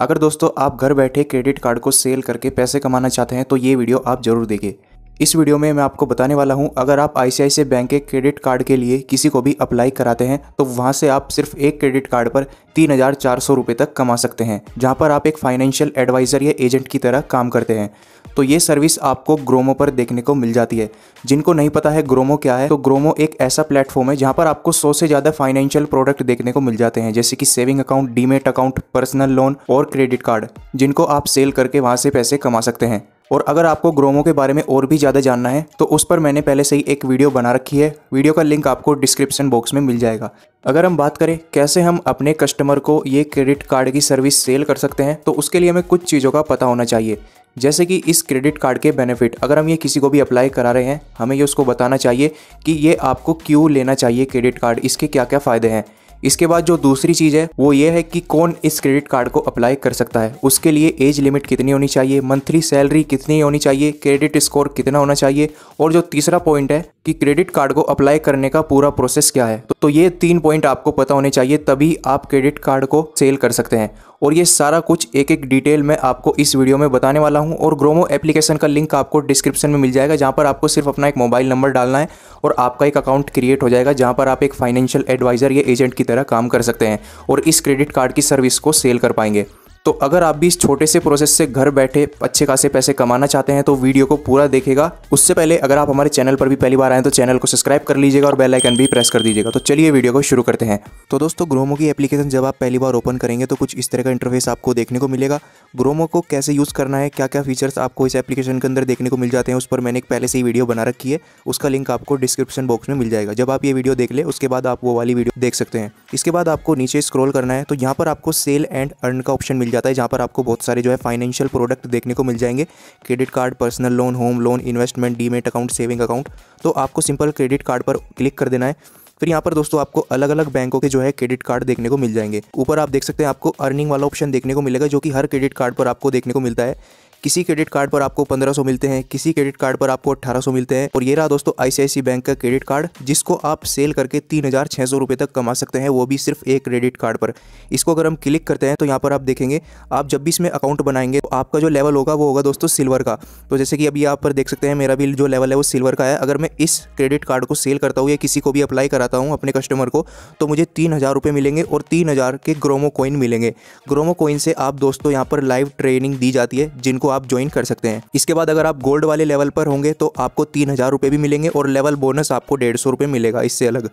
अगर दोस्तों आप घर बैठे क्रेडिट कार्ड को सेल करके पैसे कमाना चाहते हैं तो ये वीडियो आप जरूर देखिए इस वीडियो में मैं आपको बताने वाला हूं अगर आप आई बैंक के क्रेडिट कार्ड के लिए किसी को भी अप्लाई कराते हैं तो वहां से आप सिर्फ एक क्रेडिट कार्ड पर तीन हज़ार चार सौ रुपये तक कमा सकते हैं जहां पर आप एक फाइनेंशियल एडवाइज़र या एजेंट की तरह काम करते हैं तो ये सर्विस आपको ग्रोमो पर देखने को मिल जाती है जिनको नहीं पता है ग्रोमो क्या है तो ग्रोमो एक ऐसा प्लेटफॉर्म है जहाँ पर आपको सौ से ज़्यादा फाइनेंशियल प्रोडक्ट देखने को मिल जाते हैं जैसे कि saving account demat account personal loan और क्रेडिट कार्ड जिनको आप सेल करके वहाँ से पैसे कमा सकते हैं और अगर आपको ग्रोमो के बारे में और भी ज़्यादा जानना है तो उस पर मैंने पहले से ही एक वीडियो बना रखी है वीडियो का लिंक आपको डिस्क्रिप्शन बॉक्स में मिल जाएगा अगर हम बात करें कैसे हम अपने कस्टमर को ये क्रेडिट कार्ड की सर्विस सेल कर सकते हैं तो उसके लिए हमें कुछ चीज़ों का पता होना चाहिए जैसे कि इस क्रेडिट कार्ड के बेनिफिट अगर हम ये किसी को भी अप्लाई करा रहे हैं हमें ये उसको बताना चाहिए कि ये आपको क्यों लेना चाहिए क्रेडिट कार्ड इसके क्या क्या फ़ायदे हैं इसके बाद जो दूसरी चीज़ है वो ये है कि कौन इस क्रेडिट कार्ड को अप्लाई कर सकता है उसके लिए एज लिमिट कितनी होनी चाहिए मंथली सैलरी कितनी होनी चाहिए क्रेडिट स्कोर कितना होना चाहिए और जो तीसरा पॉइंट है कि क्रेडिट कार्ड को अप्लाई करने का पूरा प्रोसेस क्या है तो, ये तीन पॉइंट आपको पता होने चाहिए तभी आप क्रेडिट कार्ड को सेल कर सकते हैं और ये सारा कुछ एक एक डिटेल मैं आपको इस वीडियो में बताने वाला हूँ और ग्रोमो एप्लीकेशन का लिंक आपको डिस्क्रिप्शन में मिल जाएगा जहाँ पर आपको सिर्फ अपना एक मोबाइल नंबर डालना है और आपका एक अकाउंट क्रिएट हो जाएगा जहाँ पर आप एक फाइनेंशियल एडवाइज़र या एजेंट की तरह काम कर सकते हैं और इस क्रेडिट कार्ड की सर्विस को सेल कर पाएंगे तो अगर आप भी इस छोटे से प्रोसेस से घर बैठे अच्छे खासे पैसे कमाना चाहते हैं तो वीडियो को पूरा देखेगा उससे पहले अगर आप हमारे चैनल पर भी पहली बार आए तो चैनल को सब्सक्राइब कर लीजिएगा और बेल आइकन भी प्रेस कर दीजिएगा तो चलिए वीडियो को शुरू करते हैं तो दोस्तों ग्रोमो की एप्लीकेशन जब आप पहली बार ओपन करेंगे तो कुछ इस तरह का इंटरफेस आपको देखने को मिलेगा ग्रोमो को कैसे यूज़ करना है क्या क्या फीचर्स आपको इस एप्लीकेशन के अंदर देखने को मिल जाते हैं उस पर मैंने एक पहले से ही वीडियो बना रखी है उसका लिंक आपको डिस्क्रिप्शन बॉक्स में मिल जाएगा जब आप ये वीडियो देख ले उसके बाद आप वो वाली वीडियो देख सकते हैं इसके बाद आपको नीचे स्क्रॉल करना है तो यहाँ पर आपको सेल एंड अर्न का ऑप्शन मिल जाता है जहाँ पर आपको बहुत सारे जो है फाइनेंशियल प्रोडक्ट देखने को मिल जाएंगे credit card personal loan home loan investment demat account saving account तो आपको सिंपल क्रेडिट कार्ड पर क्लिक कर देना है फिर यहाँ पर दोस्तों आपको अलग अलग बैंकों के जो है क्रेडिट कार्ड देखने को मिल जाएंगे ऊपर आप देख सकते हैं आपको अर्निंग वाला ऑप्शन देखने को मिलेगा जो कि हर क्रेडिट कार्ड पर आपको देखने को मिलता है किसी क्रेडिट कार्ड पर आपको पंद्रह मिलते हैं किसी क्रेडिट कार्ड पर आपको अट्ठारह मिलते हैं और ये रहा दोस्तों आईसीआईसी बैंक का क्रेडिट कार्ड जिसको आप सेल करके तीन हजार छह सौ रुपए तक कमा सकते हैं वो भी सिर्फ एक क्रेडिट कार्ड पर इसको अगर हम क्लिक करते हैं तो यहाँ पर आप देखेंगे आप जब भी इसमें अकाउंट बनाएंगे तो आपका जो लेवल होगा वो होगा दोस्तों सिल्वर का तो जैसे कि अभी आप पर देख सकते हैं मेरा भी जो लेवल है वो सिल्वर का है अगर मैं इस क्रेडिट कार्ड को सेल करता हूँ या किसी को भी अप्लाई कराता हूँ अपने कस्टमर को तो मुझे तीन हज़ार रुपये मिलेंगे और तीन हज़ार के ग्रोमो कोइन मिलेंगे ग्रोमो कोइन से आप दोस्तों यहाँ पर लाइव ट्रेनिंग दी जाती है जिनको आप ज्वाइन कर सकते हैं इसके बाद अगर आप गोल्ड वाले लेवल पर होंगे तो आपको तीन हजार रुपये भी मिलेंगे और लेवल बोनस आपको डेढ़ सौ रुपये मिलेगा इससे अलग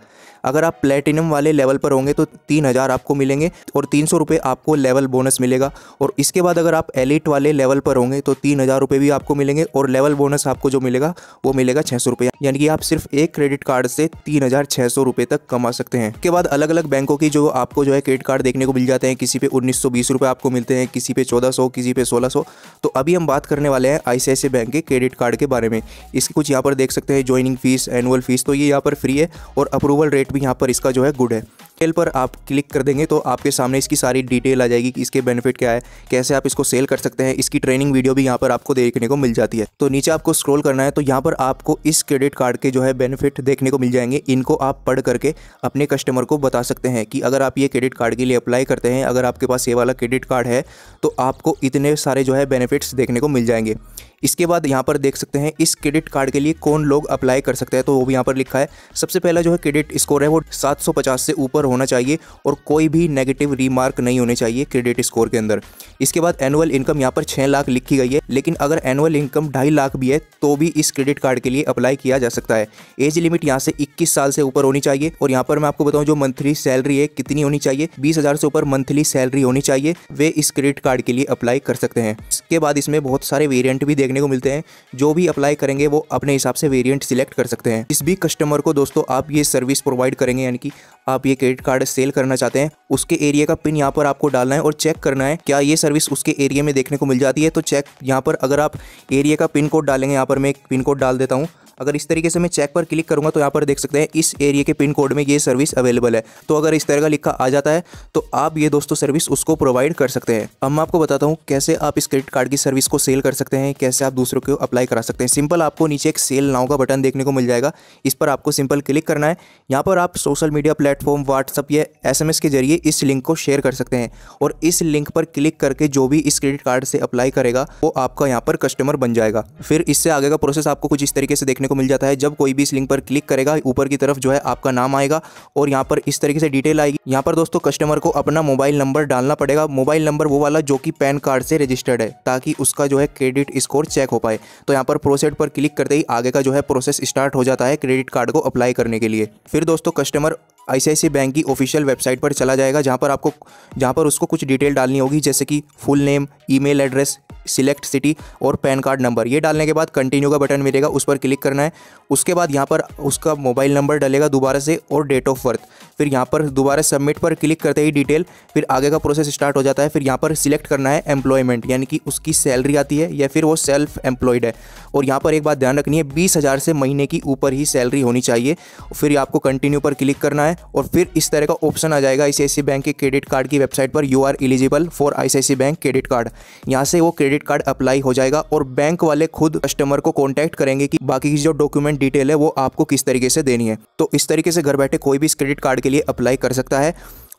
अगर आप प्लेटिनम वाले लेवल पर होंगे तो तीन हज़ार आपको मिलेंगे और तीन सौ रुपये आपको लेवल बोनस मिलेगा और इसके बाद अगर आप एलिट वाले लेवल पर होंगे तो तीन हज़ार रुपये भी आपको मिलेंगे और लेवल बोनस आपको जो मिलेगा वो मिलेगा छः सौ रुपये यानी कि आप सिर्फ एक क्रेडिट कार्ड से तीन हज़ार छः सौ रुपये तक कमा सकते हैं इसके बाद अलग अलग बैंकों की जो आपको जो है क्रेडिट कार्ड देखने को मिल जाते हैं किसी पे उन्नीस सौ बीस रुपये आपको मिलते हैं किसी पे चौदह सौ किसी पे सोलह सौ तो अभी हम बात करने वाले हैं आई बैंक के क्रेडिट कार्ड के बारे में इसकी कुछ यहाँ पर देख सकते हैं ज्वाइनिंग फीस एनुअल फीस तो ये यहाँ पर फ्री है और अप्रूवल रेट इफेक्ट भी यहाँ पर इसका जो है गुड है सेल पर आप क्लिक कर देंगे तो आपके सामने इसकी सारी डिटेल आ जाएगी कि इसके बेनिफिट क्या है कैसे आप इसको सेल कर सकते हैं इसकी ट्रेनिंग वीडियो भी यहाँ पर आपको देखने को मिल जाती है तो नीचे आपको स्क्रॉल करना है तो यहाँ पर आपको इस क्रेडिट कार्ड के जो है बेनिफिट देखने को मिल जाएंगे इनको आप पढ़ करके अपने कस्टमर को बता सकते हैं कि अगर आप ये क्रेडिट कार्ड के लिए अप्लाई करते हैं अगर आपके पास ये वाला क्रेडिट कार्ड है तो आपको इतने सारे जो है बेनिफिट्स देखने को मिल जाएंगे इसके बाद यहाँ पर देख सकते हैं इस क्रेडिट कार्ड के लिए कौन लोग अप्लाई कर सकते हैं तो वो भी यहाँ पर लिखा है सबसे पहला जो है क्रेडिट स्कोर है वो 750 से ऊपर होना चाहिए और कोई भी नेगेटिव रिमार्क नहीं होने चाहिए क्रेडिट स्कोर के अंदर इसके बाद एनुअल इनकम यहाँ पर छः लाख लिखी गई है लेकिन अगर एनुअल इनकम ढाई लाख भी है तो भी इस क्रेडिट कार्ड के लिए अप्लाई किया जा सकता है एज लिमिट यहाँ से इक्कीस साल से ऊपर होनी चाहिए और यहाँ पर मैं आपको बताऊँ जो मंथली सैलरी है कितनी होनी चाहिए बीस से ऊपर मंथली सैलरी होनी चाहिए वे इस क्रेडिट कार्ड के लिए अप्लाई कर सकते हैं इसके बाद इसमें बहुत सारे वेरियंट भी देख देखने को मिलते हैं जो भी अप्लाई करेंगे वो अपने हिसाब से वेरियंट सिलेक्ट कर सकते हैं इस भी कस्टमर को दोस्तों आप ये सर्विस प्रोवाइड करेंगे यानी कि आप ये क्रेडिट कार्ड सेल करना चाहते हैं उसके एरिया का पिन यहाँ पर आपको डालना है और चेक करना है क्या ये सर्विस उसके एरिया में देखने को मिल जाती है तो चेक यहाँ पर अगर आप एरिया का पिन कोड डालेंगे यहाँ पर मैं एक पिन कोड डाल देता हूँ अगर इस तरीके से मैं चेक पर क्लिक करूंगा तो यहाँ पर देख सकते हैं इस एरिए के पिन कोड में ये सर्विस अवेलेबल है तो अगर इस तरह का लिखा आ जाता है तो आप ये दोस्तों सर्विस उसको प्रोवाइड कर सकते हैं अब मैं आपको बताता हूँ कैसे आप इस क्रेडिट कार्ड की सर्विस को सेल कर सकते हैं कैसे आप दूसरों को अप्लाई करा सकते हैं सिंपल आपको नीचे एक सेल नाव का बटन देखने को मिल जाएगा इस पर आपको सिंपल क्लिक करना है यहाँ पर आप सोशल मीडिया प्लेटफॉर्म व्हाट्सअप या एस के जरिए इस लिंक को शेयर कर सकते हैं और इस लिंक पर क्लिक करके जो भी इस क्रेडिट कार्ड से अप्लाई करेगा वो आपका यहाँ पर कस्टमर बन जाएगा फिर इससे आगे का प्रोसेस आपको कुछ इस तरीके से देखने को मिल जाता है जब कोई भी इस लिंक पर क्लिक करेगा ऊपर की तरफ जो है आपका नाम आएगा और यहाँ पर इस तरीके से डिटेल आएगी यहाँ पर दोस्तों कस्टमर को अपना मोबाइल नंबर डालना पड़ेगा मोबाइल नंबर वो वाला जो कि पैन कार्ड से रजिस्टर्ड है ताकि उसका जो है क्रेडिट स्कोर चेक हो पाए तो यहाँ पर प्रोसेड पर क्लिक करते ही आगे का जो है प्रोसेस स्टार्ट हो जाता है क्रेडिट कार्ड को अप्लाई करने के लिए फिर दोस्तों कस्टमर आई बैंक की ऑफिशियल वेबसाइट पर चला जाएगा जहाँ पर आपको जहाँ पर उसको कुछ डिटेल डालनी होगी जैसे कि full name email address select city और पैन कार्ड नंबर ये डालने के बाद कंटिन्यू का बटन मिलेगा उस पर क्लिक करना है उसके बाद यहाँ पर उसका मोबाइल नंबर डलेगा दोबारा से और डेट ऑफ बर्थ फिर यहाँ पर दोबारा सबमिट पर क्लिक करते ही डिटेल फिर आगे का प्रोसेस स्टार्ट हो जाता है फिर यहाँ पर सिलेक्ट करना है एम्प्लॉयमेंट यानी कि उसकी सैलरी आती है या फिर वो सेल्फ एम्प्लॉयड है और यहाँ पर एक बात ध्यान रखनी है बीस हज़ार से महीने की ऊपर ही सैलरी होनी चाहिए फिर आपको कंटिन्यू पर क्लिक करना है और फिर इस तरह का ऑप्शन आ जाएगा आई बैंक के क्रेडिट कार्ड की वेबसाइट पर you are eligible for I bank credit card यहाँ से वो क्रेडिट कार्ड अप्लाई हो जाएगा और बैंक वाले खुद कस्टमर को कॉन्टैक्ट करेंगे कि बाकी की जो डॉक्यूमेंट डिटेल है वो आपको किस तरीके से देनी है तो इस तरीके से घर बैठे कोई भी इस क्रेडिट कार्ड के लिए अप्लाई कर सकता है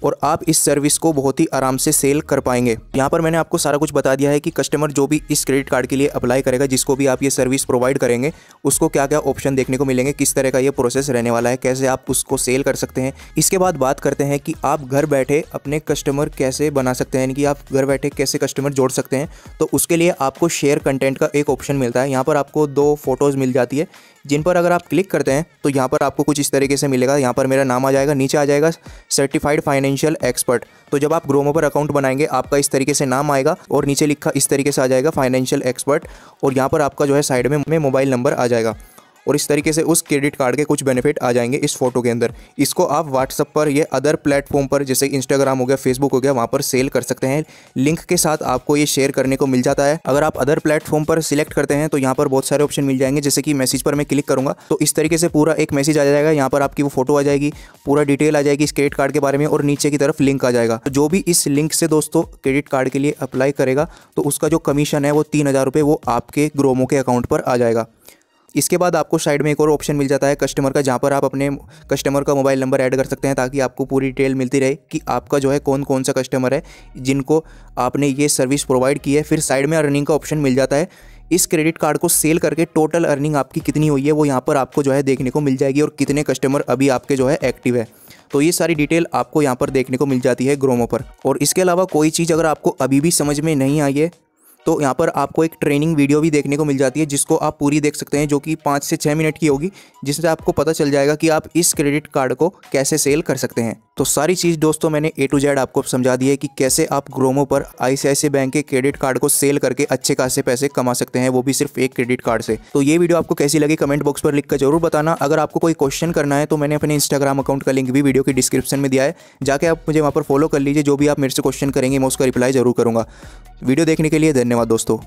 और आप इस सर्विस को बहुत ही आराम से सेल कर पाएंगे यहाँ पर मैंने आपको सारा कुछ बता दिया है कि कस्टमर जो भी इस क्रेडिट कार्ड के लिए अप्लाई करेगा जिसको भी आप ये सर्विस प्रोवाइड करेंगे उसको क्या क्या ऑप्शन देखने को मिलेंगे किस तरह का ये प्रोसेस रहने वाला है कैसे आप उसको सेल कर सकते हैं इसके बाद बात करते हैं कि आप घर बैठे अपने कस्टमर कैसे बना सकते हैं यानी कि आप घर बैठे कैसे कस्टमर जोड़ सकते हैं तो उसके लिए आपको शेयर कंटेंट का एक ऑप्शन मिलता है यहाँ पर आपको दो फोटोज़ मिल जाती है जिन पर अगर आप क्लिक करते हैं तो यहाँ पर आपको कुछ इस तरीके से मिलेगा यहाँ पर मेरा नाम आ जाएगा नीचे आ जाएगा सर्टिफाइड फाइनेंशियल एक्सपर्ट तो जब आप ग्रोमो पर अकाउंट बनाएंगे आपका इस तरीके से नाम आएगा और नीचे लिखा इस तरीके से आ जाएगा फाइनेंशियल एक्सपर्ट और यहाँ पर आपका जो है साइड में मोबाइल नंबर आ जाएगा और इस तरीके से उस क्रेडिट कार्ड के कुछ बेनिफिट आ जाएंगे इस फोटो के अंदर इसको आप व्हाट्सअप पर या अदर प्लेटफॉर्म पर जैसे इंस्टाग्राम हो गया फेसबुक हो गया वहाँ पर सेल कर सकते हैं लिंक के साथ आपको ये शेयर करने को मिल जाता है अगर आप अदर प्लेटफॉर्म पर सिलेक्ट करते हैं तो यहाँ पर बहुत सारे ऑप्शन मिल जाएंगे जैसे कि मैसेज पर मैं क्लिक करूँगा तो इस तरीके से पूरा एक मैसेज आ जाएगा यहाँ पर आपकी वो फोटो आ जाएगी पूरा डिटेल आ जाएगी इस क्रेडिट कार्ड के बारे में और नीचे की तरफ लिंक आ जाएगा तो जो भी इस लिंक से दोस्तों क्रेडिट कार्ड के लिए अप्लाई करेगा तो उसका जो कमीशन है वो तीन हज़ार रुपये वो आपके ग्रोमो के अकाउंट पर आ जाएगा इसके बाद आपको साइड में एक और ऑप्शन मिल जाता है कस्टमर का जहाँ पर आप अपने कस्टमर का मोबाइल नंबर ऐड कर सकते हैं ताकि आपको पूरी डिटेल मिलती रहे कि आपका जो है कौन कौन सा कस्टमर है जिनको आपने ये सर्विस प्रोवाइड की है फिर साइड में अर्निंग का ऑप्शन मिल जाता है इस क्रेडिट कार्ड को सेल करके टोटल अर्निंग आपकी कितनी हुई है वो यहाँ पर आपको जो है देखने को मिल जाएगी और कितने कस्टमर अभी आपके जो है एक्टिव है तो ये सारी डिटेल आपको यहाँ पर देखने को मिल जाती है ग्रोमो पर और इसके अलावा कोई चीज़ अगर आपको अभी भी समझ में नहीं आई है तो यहाँ पर आपको एक ट्रेनिंग वीडियो भी देखने को मिल जाती है जिसको आप पूरी देख सकते हैं जो कि पाँच से छः मिनट की होगी जिससे आपको पता चल जाएगा कि आप इस क्रेडिट कार्ड को कैसे सेल कर सकते हैं तो सारी चीज़ दोस्तों मैंने ए टू जेड आपको समझा दी है कि कैसे आप ग्रोमो पर आई बैंक के क्रेडिट कार्ड को सेल करके अच्छे खासे पैसे कमा सकते हैं वो भी सिर्फ एक क्रेडिट कार्ड से तो ये वीडियो आपको कैसी लगी कमेंट बॉक्स पर लिखकर जरूर बताना अगर आपको कोई क्वेश्चन करना है तो मैंने अपने इंस्टाग्राम अकाउंट का लिंक भी वीडियो के डिस्क्रिप्शन में दिया है जाके आप मुझे वहाँ पर फॉलो कर लीजिए जो भी आप मेरे से क्वेश्चन करेंगे मैं उसका रिप्लाई जरूर करूँगा वीडियो देखने के लिए धन्यवाद दोस्तों